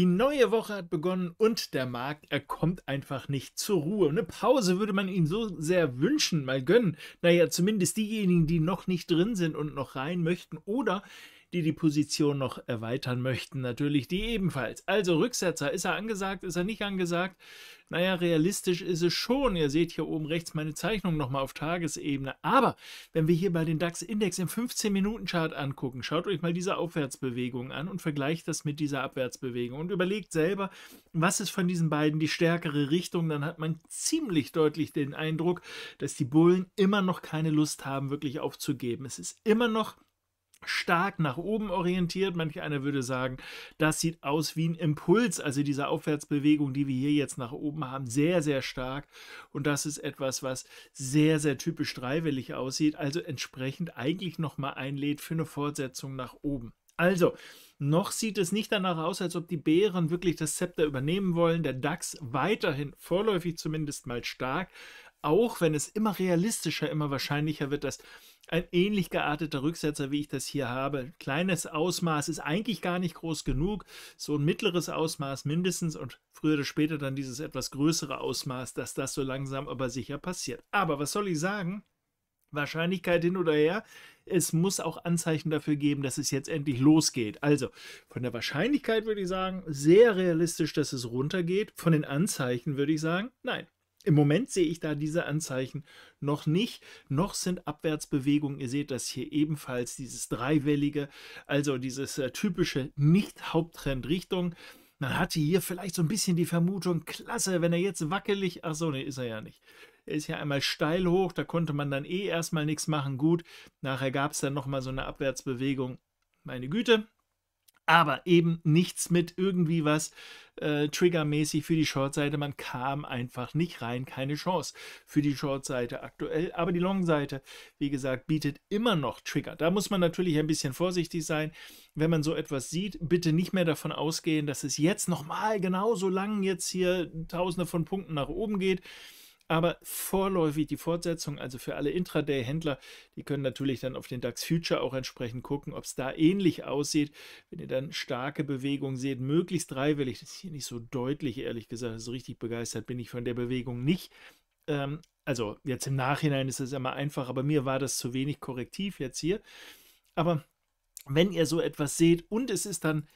Die neue Woche hat begonnen und der Markt, er kommt einfach nicht zur Ruhe. Eine Pause würde man ihm so sehr wünschen, mal gönnen. Naja, zumindest diejenigen, die noch nicht drin sind und noch rein möchten oder die die Position noch erweitern möchten, natürlich die ebenfalls. Also Rücksetzer, ist er angesagt, ist er nicht angesagt? Naja, realistisch ist es schon. Ihr seht hier oben rechts meine Zeichnung nochmal auf Tagesebene. Aber wenn wir hier bei den DAX-Index im 15-Minuten-Chart angucken, schaut euch mal diese Aufwärtsbewegung an und vergleicht das mit dieser Abwärtsbewegung und überlegt selber, was ist von diesen beiden die stärkere Richtung, dann hat man ziemlich deutlich den Eindruck, dass die Bullen immer noch keine Lust haben, wirklich aufzugeben. Es ist immer noch stark nach oben orientiert. Manch einer würde sagen, das sieht aus wie ein Impuls, also diese Aufwärtsbewegung, die wir hier jetzt nach oben haben, sehr, sehr stark. Und das ist etwas, was sehr, sehr typisch dreiwillig aussieht, also entsprechend eigentlich nochmal einlädt für eine Fortsetzung nach oben. Also, noch sieht es nicht danach aus, als ob die Bären wirklich das Zepter übernehmen wollen. Der DAX weiterhin vorläufig zumindest mal stark, auch wenn es immer realistischer, immer wahrscheinlicher wird, dass ein ähnlich gearteter Rücksetzer, wie ich das hier habe, kleines Ausmaß ist eigentlich gar nicht groß genug, so ein mittleres Ausmaß mindestens und früher oder später dann dieses etwas größere Ausmaß, dass das so langsam aber sicher passiert. Aber was soll ich sagen? Wahrscheinlichkeit hin oder her. Es muss auch Anzeichen dafür geben, dass es jetzt endlich losgeht. Also von der Wahrscheinlichkeit würde ich sagen, sehr realistisch, dass es runtergeht. Von den Anzeichen würde ich sagen, nein, im Moment sehe ich da diese Anzeichen noch nicht. Noch sind Abwärtsbewegungen. Ihr seht das hier ebenfalls, dieses dreiwellige, also dieses äh, typische nicht haupttrend richtung Man hatte hier vielleicht so ein bisschen die Vermutung, klasse, wenn er jetzt wackelig, ach so, nee, ist er ja nicht. Er ist ja einmal steil hoch, da konnte man dann eh erstmal nichts machen, gut. Nachher gab es dann nochmal so eine Abwärtsbewegung. Meine Güte, aber eben nichts mit irgendwie was äh, triggermäßig für die Shortseite. Man kam einfach nicht rein, keine Chance für die Shortseite aktuell. Aber die Longseite, wie gesagt, bietet immer noch Trigger. Da muss man natürlich ein bisschen vorsichtig sein. Wenn man so etwas sieht, bitte nicht mehr davon ausgehen, dass es jetzt nochmal genauso lang jetzt hier Tausende von Punkten nach oben geht aber vorläufig die Fortsetzung, also für alle Intraday-Händler, die können natürlich dann auf den DAX Future auch entsprechend gucken, ob es da ähnlich aussieht. Wenn ihr dann starke Bewegungen seht, möglichst dreiwillig, das ist hier nicht so deutlich, ehrlich gesagt, so richtig begeistert bin ich von der Bewegung nicht. Ähm, also jetzt im Nachhinein ist es immer einfach, aber mir war das zu wenig korrektiv jetzt hier. Aber wenn ihr so etwas seht und es ist dann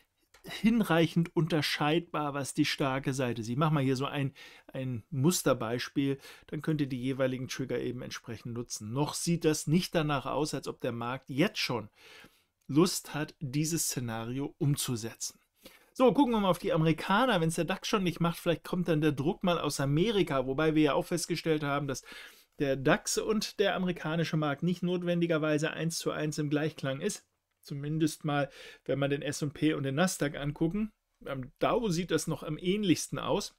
hinreichend unterscheidbar, was die starke Seite ist. Ich mache mal hier so ein, ein Musterbeispiel, dann könnt ihr die jeweiligen Trigger eben entsprechend nutzen. Noch sieht das nicht danach aus, als ob der Markt jetzt schon Lust hat, dieses Szenario umzusetzen. So, gucken wir mal auf die Amerikaner. Wenn es der DAX schon nicht macht, vielleicht kommt dann der Druck mal aus Amerika, wobei wir ja auch festgestellt haben, dass der DAX und der amerikanische Markt nicht notwendigerweise eins zu eins im Gleichklang ist zumindest mal, wenn man den SP und den Nasdaq angucken. Am Dow sieht das noch am ähnlichsten aus.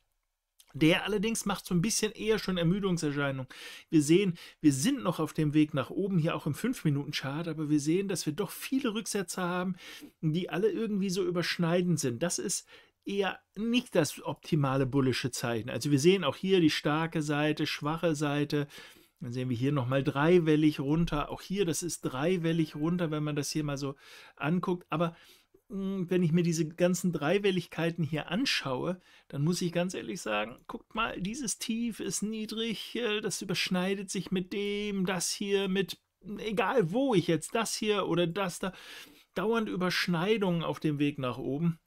Der allerdings macht so ein bisschen eher schon Ermüdungserscheinung. Wir sehen, wir sind noch auf dem Weg nach oben, hier auch im 5-Minuten-Chart, aber wir sehen, dass wir doch viele Rücksätze haben, die alle irgendwie so überschneidend sind. Das ist eher nicht das optimale bullische Zeichen. Also wir sehen auch hier die starke Seite, schwache Seite, dann sehen wir hier nochmal dreiwellig runter. Auch hier, das ist dreiwellig runter, wenn man das hier mal so anguckt. Aber hm, wenn ich mir diese ganzen Dreiwelligkeiten hier anschaue, dann muss ich ganz ehrlich sagen, guckt mal, dieses Tief ist niedrig, äh, das überschneidet sich mit dem, das hier, mit egal wo ich jetzt das hier oder das da, dauernd Überschneidungen auf dem Weg nach oben.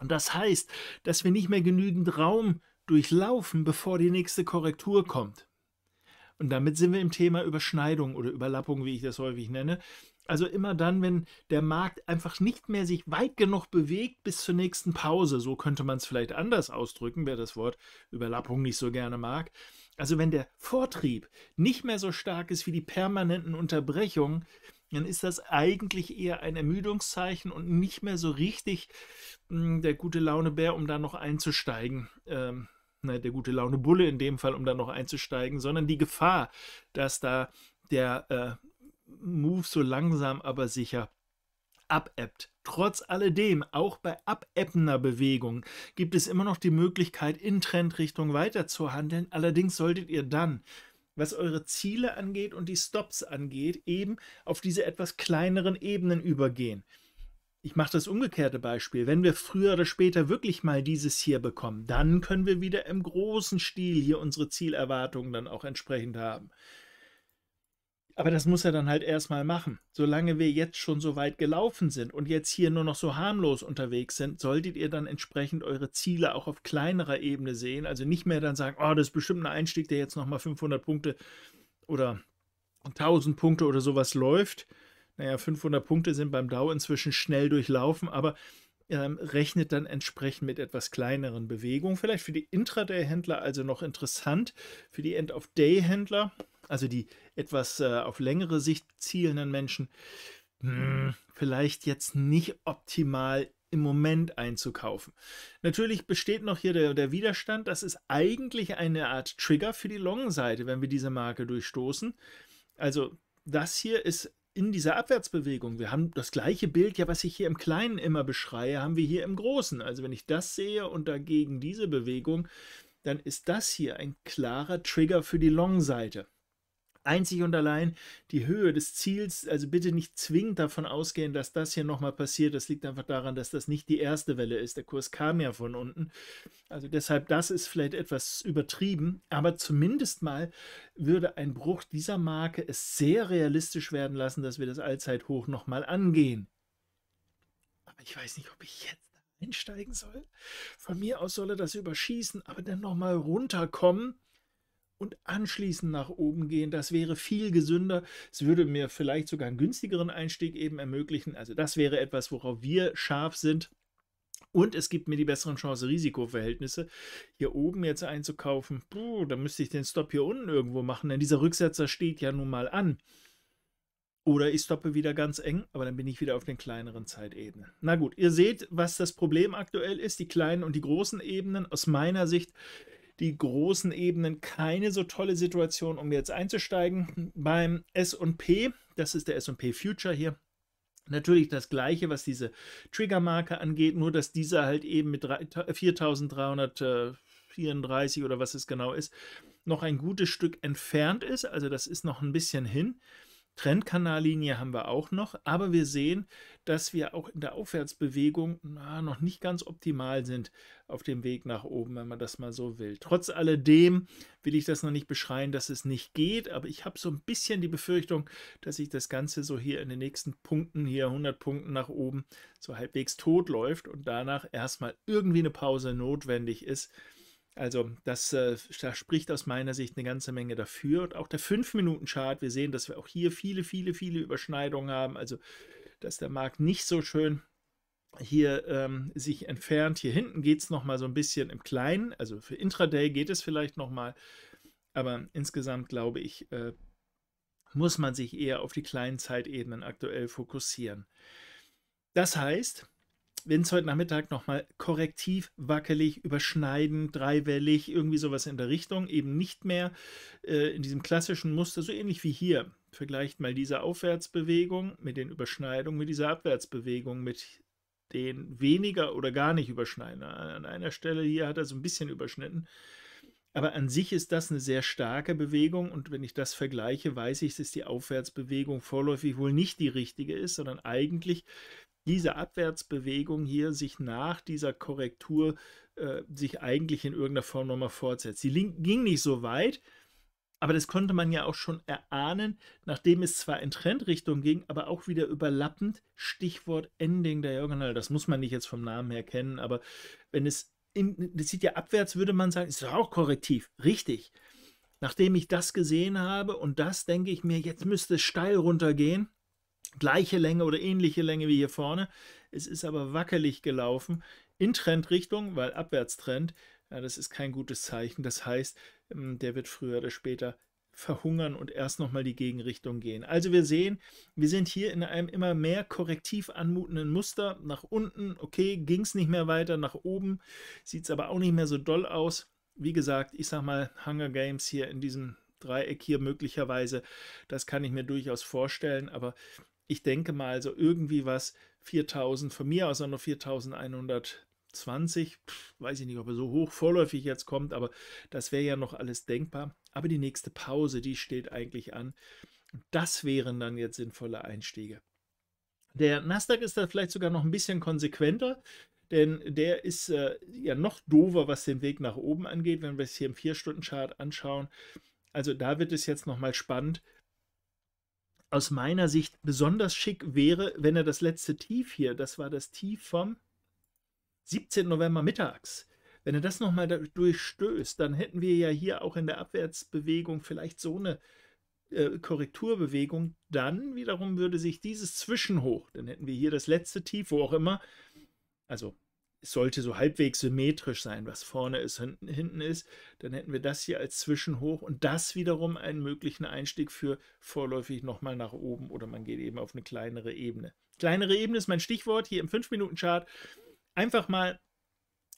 Und das heißt, dass wir nicht mehr genügend Raum durchlaufen, bevor die nächste Korrektur kommt. Und damit sind wir im Thema Überschneidung oder Überlappung, wie ich das häufig nenne. Also immer dann, wenn der Markt einfach nicht mehr sich weit genug bewegt bis zur nächsten Pause. So könnte man es vielleicht anders ausdrücken, wer das Wort Überlappung nicht so gerne mag. Also wenn der Vortrieb nicht mehr so stark ist wie die permanenten Unterbrechungen, dann ist das eigentlich eher ein Ermüdungszeichen und nicht mehr so richtig mh, hm, der gute Launebär, um da noch einzusteigen. Ähm, na, der gute Laune Bulle in dem Fall, um da noch einzusteigen, sondern die Gefahr, dass da der äh, Move so langsam aber sicher abebbt. Trotz alledem, auch bei abebbender Bewegung, gibt es immer noch die Möglichkeit, in Trendrichtung weiterzuhandeln. Allerdings solltet ihr dann was eure Ziele angeht und die Stops angeht, eben auf diese etwas kleineren Ebenen übergehen. Ich mache das umgekehrte Beispiel. Wenn wir früher oder später wirklich mal dieses hier bekommen, dann können wir wieder im großen Stil hier unsere Zielerwartungen dann auch entsprechend haben. Aber das muss er dann halt erstmal machen. Solange wir jetzt schon so weit gelaufen sind und jetzt hier nur noch so harmlos unterwegs sind, solltet ihr dann entsprechend eure Ziele auch auf kleinerer Ebene sehen. Also nicht mehr dann sagen, oh, das ist bestimmt ein Einstieg, der jetzt nochmal 500 Punkte oder 1000 Punkte oder sowas läuft, naja, 500 Punkte sind beim DAO inzwischen schnell durchlaufen, aber ähm, rechnet dann entsprechend mit etwas kleineren Bewegungen. Vielleicht für die Intraday-Händler also noch interessant, für die End-of-Day-Händler, also die etwas äh, auf längere Sicht zielenden Menschen, mh, hm, vielleicht jetzt nicht optimal im Moment einzukaufen. Natürlich besteht noch hier der, der Widerstand. Das ist eigentlich eine Art Trigger für die Long-Seite, wenn wir diese Marke durchstoßen. Also das hier ist in dieser Abwärtsbewegung, wir haben das gleiche Bild, ja, was ich hier im Kleinen immer beschreie, haben wir hier im Großen. Also wenn ich das sehe und dagegen diese Bewegung, dann ist das hier ein klarer Trigger für die Long-Seite einzig und allein die Höhe des Ziels, also bitte nicht zwingend davon ausgehen, dass das hier nochmal passiert. Das liegt einfach daran, dass das nicht die erste Welle ist. Der Kurs kam ja von unten. Also deshalb, das ist vielleicht etwas übertrieben, aber zumindest mal würde ein Bruch dieser Marke es sehr realistisch werden lassen, dass wir das Allzeithoch nochmal angehen. Aber ich weiß nicht, ob ich jetzt einsteigen soll. Von mir aus soll er das überschießen, aber dann nochmal runterkommen und anschließend nach oben gehen. Das wäre viel gesünder. Es würde mir vielleicht sogar einen günstigeren Einstieg eben ermöglichen. Also das wäre etwas, worauf wir scharf sind. Und es gibt mir die besseren chance risikoverhältnisse Hier oben jetzt einzukaufen, puh, da müsste ich den Stop hier unten irgendwo machen, denn dieser Rücksetzer steht ja nun mal an. Oder ich stoppe wieder ganz eng, aber dann bin ich wieder auf den kleineren Zeitebenen. Na gut, ihr seht, was das Problem aktuell ist. Die kleinen und die großen Ebenen aus meiner Sicht die großen Ebenen keine so tolle Situation, um jetzt einzusteigen. Beim SP, das ist der SP Future hier, Natürlich das gleiche, was diese Triggermarke angeht, nur dass dieser halt eben mit 4334 oder was es genau ist, noch ein gutes Stück entfernt ist. Also das ist noch ein bisschen hin. Trendkanallinie haben wir auch noch, aber wir sehen, dass wir auch in der Aufwärtsbewegung na, noch nicht ganz optimal sind auf dem Weg nach oben, wenn man das mal so will. Trotz alledem will ich das noch nicht beschreien, dass es nicht geht, aber ich habe so ein bisschen die Befürchtung, dass sich das Ganze so hier in den nächsten Punkten, hier 100 Punkten nach oben, so halbwegs tot läuft und danach erstmal irgendwie eine Pause notwendig ist, also das, äh, das spricht aus meiner Sicht eine ganze Menge dafür. Und auch der 5-Minuten-Chart, wir sehen, dass wir auch hier viele, viele, viele Überschneidungen haben. Also dass der Markt nicht so schön hier ähm, sich entfernt. Hier hinten geht es nochmal so ein bisschen im Kleinen. Also für Intraday geht es vielleicht nochmal. Aber insgesamt glaube ich, äh, muss man sich eher auf die kleinen Zeitebenen aktuell fokussieren. Das heißt, wenn es heute Nachmittag nochmal korrektiv, wackelig, überschneidend, dreiwellig, irgendwie sowas in der Richtung, eben nicht mehr äh, in diesem klassischen Muster, so ähnlich wie hier. Vergleicht mal diese Aufwärtsbewegung mit den Überschneidungen, mit dieser Abwärtsbewegung, mit den weniger oder gar nicht überschneiden. An einer Stelle hier hat er so ein bisschen überschnitten. Aber an sich ist das eine sehr starke Bewegung und wenn ich das vergleiche, weiß ich, dass die Aufwärtsbewegung vorläufig wohl nicht die richtige ist, sondern eigentlich diese Abwärtsbewegung hier sich nach dieser Korrektur äh, sich eigentlich in irgendeiner Form nochmal fortsetzt. Sie ging nicht so weit, aber das konnte man ja auch schon erahnen, nachdem es zwar in Trendrichtung ging, aber auch wieder überlappend. Stichwort Ending Diagonal, das muss man nicht jetzt vom Namen her kennen, aber wenn es, in, das sieht ja abwärts, würde man sagen, ist doch auch korrektiv, richtig. Nachdem ich das gesehen habe und das, denke ich mir, jetzt müsste es steil runtergehen gleiche Länge oder ähnliche Länge wie hier vorne. Es ist aber wackelig gelaufen in Trendrichtung, weil Abwärtstrend, ja, das ist kein gutes Zeichen. Das heißt, ähm, der wird früher oder später verhungern und erst nochmal die Gegenrichtung gehen. Also wir sehen, wir sind hier in einem immer mehr korrektiv anmutenden Muster. Nach unten, okay, ging es nicht mehr weiter, nach oben sieht es aber auch nicht mehr so doll aus. Wie gesagt, ich sag mal, Hunger Games hier in diesem Dreieck hier möglicherweise, das kann ich mir durchaus vorstellen, aber ich denke mal, so irgendwie was 4000, von mir aus auch noch 4120, Pff, weiß ich nicht, ob er so hoch vorläufig jetzt kommt, aber das wäre ja noch alles denkbar. Aber die nächste Pause, die steht eigentlich an. Das wären dann jetzt sinnvolle Einstiege. Der Nasdaq ist da vielleicht sogar noch ein bisschen konsequenter, denn der ist äh, ja noch dover, was den Weg nach oben angeht, wenn wir es hier im 4-Stunden-Chart anschauen. Also da wird es jetzt nochmal spannend, aus meiner Sicht besonders schick wäre, wenn er das letzte Tief hier, das war das Tief vom 17. November mittags, wenn er das nochmal durchstößt, dann hätten wir ja hier auch in der Abwärtsbewegung vielleicht so eine äh, Korrekturbewegung. Dann wiederum würde sich dieses Zwischenhoch, dann hätten wir hier das letzte Tief, wo auch immer, also sollte so halbwegs symmetrisch sein, was vorne ist, und hinten ist. Dann hätten wir das hier als Zwischenhoch und das wiederum einen möglichen Einstieg für vorläufig nochmal nach oben oder man geht eben auf eine kleinere Ebene. Kleinere Ebene ist mein Stichwort hier im 5-Minuten-Chart. Einfach mal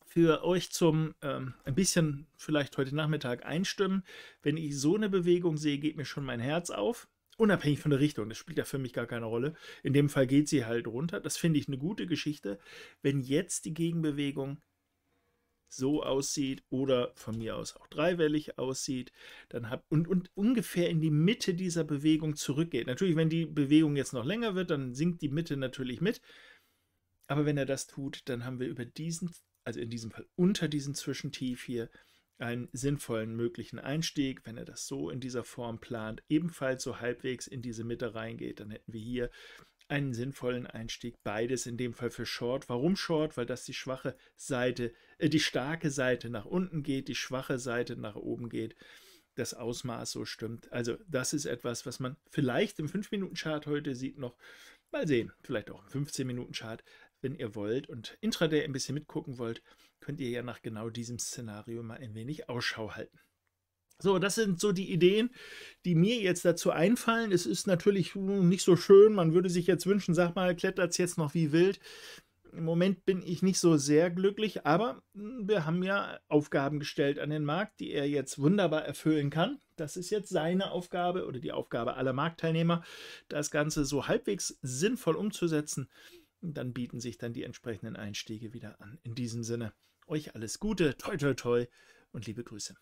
für euch zum ähm, ein bisschen vielleicht heute Nachmittag einstimmen. Wenn ich so eine Bewegung sehe, geht mir schon mein Herz auf unabhängig von der Richtung, das spielt ja für mich gar keine Rolle. In dem Fall geht sie halt runter. Das finde ich eine gute Geschichte. Wenn jetzt die Gegenbewegung so aussieht oder von mir aus auch dreiwellig aussieht, dann hab, und, und ungefähr in die Mitte dieser Bewegung zurückgeht. Natürlich, wenn die Bewegung jetzt noch länger wird, dann sinkt die Mitte natürlich mit. Aber wenn er das tut, dann haben wir über diesen, also in diesem Fall unter diesem Zwischentief hier, einen sinnvollen möglichen Einstieg, wenn er das so in dieser Form plant, ebenfalls so halbwegs in diese Mitte reingeht, dann hätten wir hier einen sinnvollen Einstieg. Beides in dem Fall für Short. Warum Short? Weil das die schwache Seite, äh, die starke Seite nach unten geht, die schwache Seite nach oben geht. Das Ausmaß so stimmt. Also das ist etwas, was man vielleicht im 5-Minuten-Chart heute sieht noch. Mal sehen, vielleicht auch im 15-Minuten-Chart, wenn ihr wollt und Intraday ein bisschen mitgucken wollt könnt ihr ja nach genau diesem Szenario mal ein wenig Ausschau halten. So, das sind so die Ideen, die mir jetzt dazu einfallen. Es ist natürlich nicht so schön. Man würde sich jetzt wünschen, sag mal, klettert es jetzt noch wie wild. Im Moment bin ich nicht so sehr glücklich, aber wir haben ja Aufgaben gestellt an den Markt, die er jetzt wunderbar erfüllen kann. Das ist jetzt seine Aufgabe oder die Aufgabe aller Marktteilnehmer, das Ganze so halbwegs sinnvoll umzusetzen dann bieten sich dann die entsprechenden Einstiege wieder an. In diesem Sinne, euch alles Gute, toi toi toi und liebe Grüße.